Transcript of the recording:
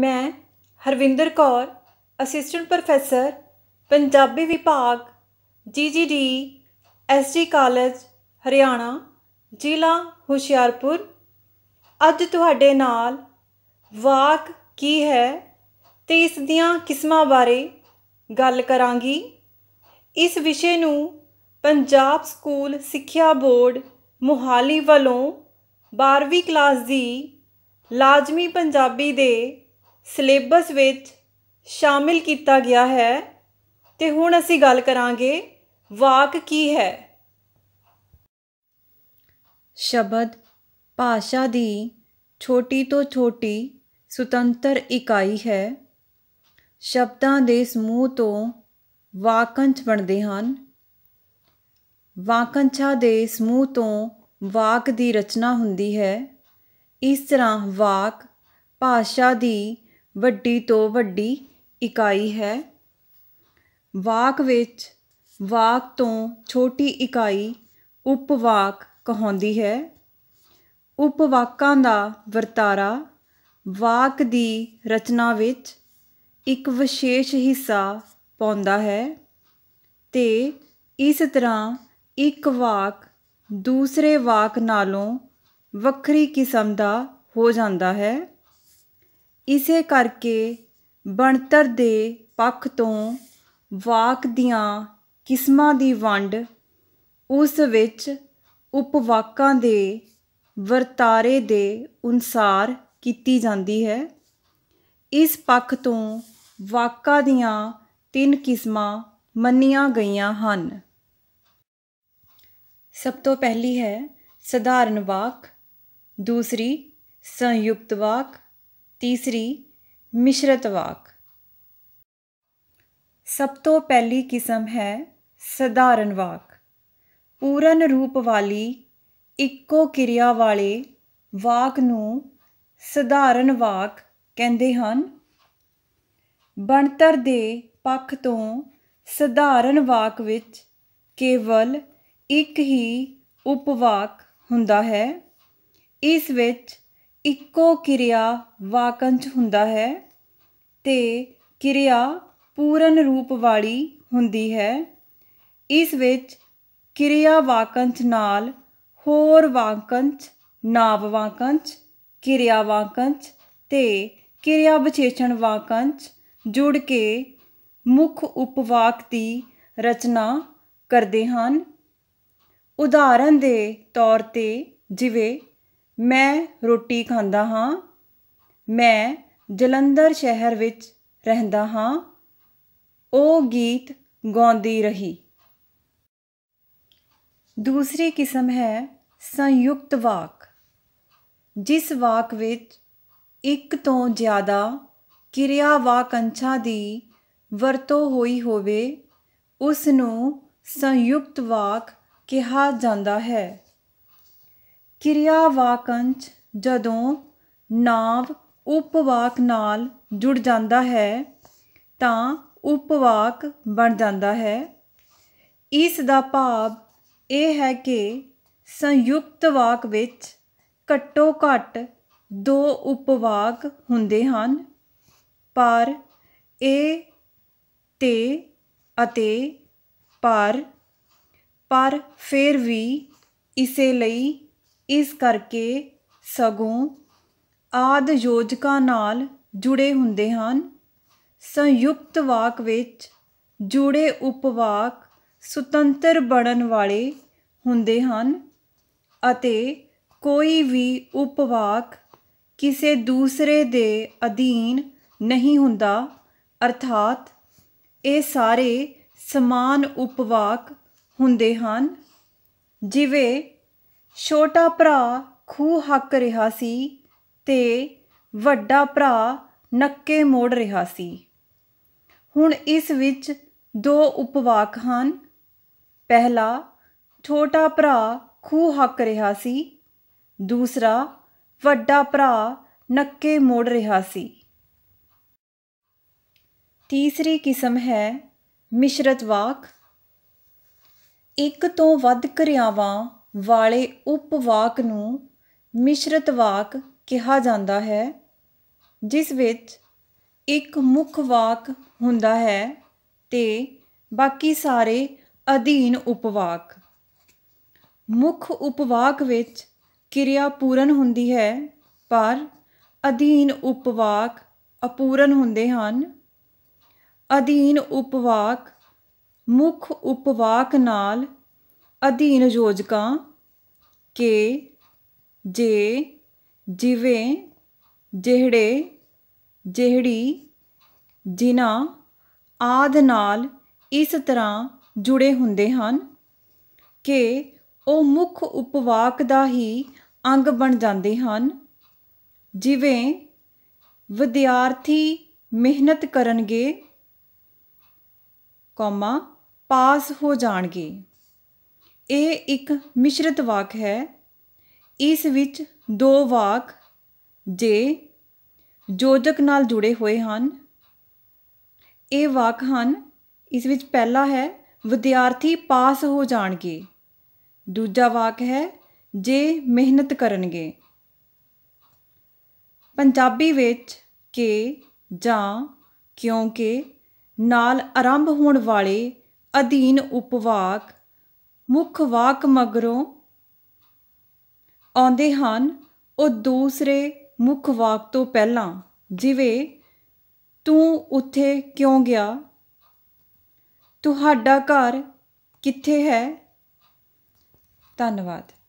ਮੈਂ Harvinder Kaur assistant professor Punjabi ਵਿਭਾਗ GGD SG college Haryana ਜ਼ਿਲ੍ਹਾ ਹੁਸ਼ਿਆਰਪੁਰ ਅੱਜ ਤੁਹਾਡੇ ਨਾਲ ਵਾਕ ਕੀ ਹੈ ਤੇ ਇਸ ਦੀਆਂ ਕਿਸਮਾਂ ਬਾਰੇ ਗੱਲ ਕਰਾਂਗੀ ਇਸ ਵਿਸ਼ੇ ਨੂੰ ਪੰਜਾਬ ਸਕੂਲ ਸਿੱਖਿਆ ਬੋਰਡ ਮੁਹਾਲੀ ਵੱਲੋਂ 12ਵੀਂ ਕਲਾਸ ਦੀ ਲਾਜ਼ਮੀ ਪੰਜਾਬੀ ਦੇ ਸਿਲੇਬਸ ਵਿੱਚ ਸ਼ਾਮਿਲ ਕੀਤਾ ਗਿਆ ਹੈ ਤੇ ਹੁਣ ਅਸੀਂ ਗੱਲ ਕਰਾਂਗੇ ਵਾਕ ਕੀ ਹੈ ਸ਼ਬਦ ਭਾਸ਼ਾ ਦੀ ਛੋਟੀ ਤੋਂ ਛੋਟੀ ਸੁਤੰਤਰ ਇਕਾਈ ਹੈ ਸ਼ਬਦਾਂ ਦੇ ਸਮੂਹ ਤੋਂ ਵਾਕੰਸ਼ ਬਣਦੇ ਹਨ ਵਾਕੰਸ਼ਾਂ ਦੇ ਸਮੂਹ ਤੋਂ ਵਾਕ ਦੀ ਰਚਨਾ ਹੁੰਦੀ ਹੈ ਇਸ ਤਰ੍ਹਾਂ ਵਾਕ ਭਾਸ਼ਾ ਦੀ ਵੱਡੀ ਤੋਂ ਵੱਡੀ ਇਕਾਈ ਹੈ ਵਾਕ ਵਿੱਚ ਵਾਕ ਤੋਂ ਛੋਟੀ ਇਕਾਈ ਉਪਵਾਕ ਕਹਾਉਂਦੀ ਹੈ ਉਪਵਾਕਾਂ ਦਾ ਵਰਤਾਰਾ ਵਾਕ ਦੀ ਰਚਨਾ ਵਿੱਚ ਇੱਕ ਵਿਸ਼ੇਸ਼ ਹਿੱਸਾ ਪਾਉਂਦਾ ਹੈ ਤੇ ਇਸ ਤਰ੍ਹਾਂ ਇੱਕ ਵਾਕ ਦੂਸਰੇ ਵਾਕ ਨਾਲੋਂ ਵੱਖਰੀ ਕਿਸਮ ਦਾ ਹੋ ਜਾਂਦਾ ਹੈ ਇਸੇ ਕਰਕੇ ਬਣਤਰ ਦੇ ਪੱਖ ਤੋਂ ਵਾਕ ਦੀਆਂ ਕਿਸਮਾਂ ਦੀ ਵੰਡ ਉਸ ਵਿੱਚ ਉਪਵਾਕਾਂ ਦੇ ਵਰਤਾਰੇ ਦੇ ਅਨੁਸਾਰ ਕੀਤੀ ਜਾਂਦੀ ਹੈ ਇਸ ਪੱਖ ਤੋਂ ਵਾਕਾਂ ਦੀਆਂ ਤਿੰਨ ਕਿਸਮਾਂ ਮੰਨੀਆਂ ਗਈਆਂ ਹਨ ਸਭ ਤੋਂ ਪਹਿਲੀ ਹੈ ਸਧਾਰਨ ਵਾਕ ਦੂਸਰੀ ਸੰਯੁਕਤ ਵਾਕ ਤੀਸਰੀ ਮਿਸ਼ਰਤ ਵਾਕ ਸਭ ਤੋਂ ਪਹਿਲੀ ਕਿਸਮ ਹੈ ਸਧਾਰਨ ਵਾਕ ਪੂਰਨ ਰੂਪ ਵਾਲੀ ਇੱਕੋ ਕਿਰਿਆ ਵਾਲੇ ਵਾਕ ਨੂੰ ਸਧਾਰਨ ਵਾਕ ਕਹਿੰਦੇ ਹਨ ਬਣਤਰ ਦੇ ਪੱਖ ਤੋਂ ਸਧਾਰਨ ਵਾਕ ਵਿੱਚ ਕੇਵਲ ਇੱਕ ਹੀ ਉਪਵਾਕ ਹੁੰਦਾ ਹੈ ਇਸ ਵਿੱਚ ਇੱਕੋ ਕਿਰਿਆ ਵਾਕੰਸ਼ ਹੁੰਦਾ ਹੈ ਤੇ ਕਿਰਿਆ ਪੂਰਨ ਰੂਪ ਵਾਲੀ ਹੁੰਦੀ ਹੈ ਇਸ ਵਿੱਚ ਕਿਰਿਆ ਵਾਕੰਸ਼ ਨਾਲ ਹੋਰ ਵਾਕੰਸ਼ ਨਾਵ ਵਾਕੰਸ਼ ਕਿਰਿਆ ਵਾਕੰਸ਼ ਤੇ ਕਿਰਿਆ ਵਿਸ਼ੇਸ਼ਣ ਵਾਕੰਸ਼ ਜੁੜ ਕੇ ਮੁੱਖ ਉਪਵਾਕ ਦੀ ਰਚਨਾ ਕਰਦੇ ਹਨ ਉਦਾਹਰਨ ਦੇ ਤੌਰ ਤੇ ਜਿਵੇਂ ਮੈਂ ਰੋਟੀ ਖਾਂਦਾ ਹਾਂ ਮੈਂ ਜਲੰਧਰ ਸ਼ਹਿਰ ਵਿੱਚ ਰਹਿੰਦਾ ਹਾਂ ਉਹ ਗੀਤ ਗਾਉਂਦੀ ਰਹੀ ਦੂਸਰੀ ਕਿਸਮ ਹੈ ਸੰਯੁਕਤ ਵਾਕ ਜਿਸ ਵਾਕ ਵਿੱਚ ਇੱਕ ਤੋਂ ਜ਼ਿਆਦਾ ਕਿਰਿਆ ਵਾਕ ਦੀ ਵਰਤੋਂ ਹੋਈ ਹੋਵੇ ਉਸ ਨੂੰ ਸੰਯੁਕਤ ਵਾਕ ਕਿਹਾ ਜਾਂਦਾ ਹੈ ਕਿਰਿਆ ਕਿਰਿਆਵਾਕੰਸ਼ ਜਦੋਂ ਨਾਵ ਉਪਵਾਕ ਨਾਲ ਜੁੜ ਜਾਂਦਾ ਹੈ ਤਾਂ ਉਪਵਾਕ ਬਣ ਜਾਂਦਾ ਹੈ ਇਸ ਦਾ ਭਾਵ ਇਹ ਹੈ ਕਿ ਸੰਯੁਕਤ ਵਾਕ ਵਿੱਚ ਘੱਟੋ ਘੱਟ ਦੋ ਉਪਵਾਕ ਹੁੰਦੇ ਹਨ ਪਰ ਇਹ ਤੇ ਅਤੇ ਪਰ ਪਰ ਫਿਰ ਵੀ ਇਸੇ ਲਈ ਇਸ ਕਰਕੇ ਸਗੋਂ ਆਦ ਯੋਜਕਾਂ ਨਾਲ ਜੁੜੇ ਹੁੰਦੇ ਹਨ ਸੰਯੁਕਤ ਵਾਕ ਵਿੱਚ ਜੁੜੇ ਉਪਵਾਕ ਸੁਤੰਤਰ ਬਣਨ ਵਾਲੇ ਹੁੰਦੇ ਹਨ ਅਤੇ ਕੋਈ ਵੀ ਉਪਵਾਕ ਕਿਸੇ ਦੂਸਰੇ ਦੇ ਅਧੀਨ ਨਹੀਂ ਹੁੰਦਾ ਅਰਥਾਤ ਇਹ ਸਾਰੇ ਸਮਾਨ ਉਪਵਾਕ ਹੁੰਦੇ ਹਨ ਜਿਵੇਂ ਛੋਟਾ ਭਰਾ ਖੂ ਹੱਕ ਰਿਹਾ ਸੀ ਤੇ ਵੱਡਾ ਭਰਾ ਨੱਕੇ ਮੋੜ ਰਿਹਾ ਸੀ ਹੁਣ ਇਸ ਵਿੱਚ ਦੋ ਉਪਵਾਕ ਹਨ ਪਹਿਲਾ ਛੋਟਾ ਭਰਾ ਖੂ ਹੱਕ ਰਿਹਾ ਸੀ ਦੂਸਰਾ ਵੱਡਾ ਭਰਾ ਨੱਕੇ ਮੋੜ ਰਿਹਾ ਸੀ ਤੀਸਰੀ ਕਿਸਮ ਹੈ ਮਿਸ਼ਰਤ ਵਾਕ ਇੱਕ ਤੋਂ ਵੱਧ ਕਿਰਿਆਵਾਂ ਵਾਲੇ ਉਪਵਾਕ ਨੂੰ ਮਿਸ਼ਰਤ ਵਾਕ ਕਿਹਾ ਜਾਂਦਾ ਹੈ ਜਿਸ ਵਿੱਚ ਇੱਕ ਮੁੱਖ ਵਾਕ ਹੁੰਦਾ ਹੈ ਤੇ ਬਾਕੀ ਸਾਰੇ ਅਧੀਨ ਉਪਵਾਕ ਮੁੱਖ ਉਪਵਾਕ ਵਿੱਚ ਕਿਰਿਆ ਪੂਰਨ ਹੁੰਦੀ ਹੈ ਪਰ ਅਧੀਨ ਉਪਵਾਕ ਅਪੂਰਨ ਹੁੰਦੇ ਹਨ ਅਧੀਨ ਉਪਵਾਕ ਮੁੱਖ ਉਪਵਾਕ ਨਾਲ ਅਧੀਨ ਯੋਜਕਾਂ ਕੇ ਜੇ ਜਿਵੇਂ ਜਿਹੜੇ ਜਿਹੜੀ ਜਿਨ੍ਹਾਂ ਆਦ ਨਾਲ ਇਸ ਤਰ੍ਹਾਂ ਜੁੜੇ ਹੁੰਦੇ ਹਨ ਕਿ ਉਹ ਮੁੱਖ ਉਪਵਾਕ ਦਾ ਹੀ ਅੰਗ ਬਣ ਜਾਂਦੇ ਹਨ ਜਿਵੇਂ ਵਿਦਿਆਰਥੀ ਮਿਹਨਤ ਕਰਨਗੇ ਕਾਮਾ ਪਾਸ ਹੋ ਜਾਣਗੇ ਇਹ ਇੱਕ ਮਿਸ਼ਰਤ ਵਾਕ ਹੈ ਇਸ ਵਿੱਚ ਦੋ ਵਾਕ ਜੇ ਜੋਜਕ ਨਾਲ ਜੁੜੇ ਹੋਏ ਹਨ ਇਹ ਵਾਕ ਹਨ ਇਸ ਵਿੱਚ ਪਹਿਲਾ ਹੈ ਵਿਦਿਆਰਥੀ ਪਾਸ ਹੋ ਜਾਣਗੇ ਦੂਜਾ ਵਾਕ ਹੈ ਜੇ ਮਿਹਨਤ ਕਰਨਗੇ ਪੰਜਾਬੀ ਵਿੱਚ ਕੇ ਜਾਂ ਕਿਉਂਕਿ ਨਾਲ ਆਰੰਭ ਹੋਣ ਵਾਲੇ ਅਧੀਨ ਉਪਵਾਕ ਮੁੱਖ ਵਾਕ ਮਗਰੋਂ ਆਉਂਦੇ ਹਨ ਉਹ ਦੂਸਰੇ ਮੁੱਖ ਵਾਕ ਤੋਂ ਪਹਿਲਾਂ ਜਿਵੇਂ ਤੂੰ ਉੱਥੇ ਕਿਉਂ ਗਿਆ ਤੁਹਾਡਾ ਘਰ ਕਿੱਥੇ ਹੈ ਧੰਨਵਾਦ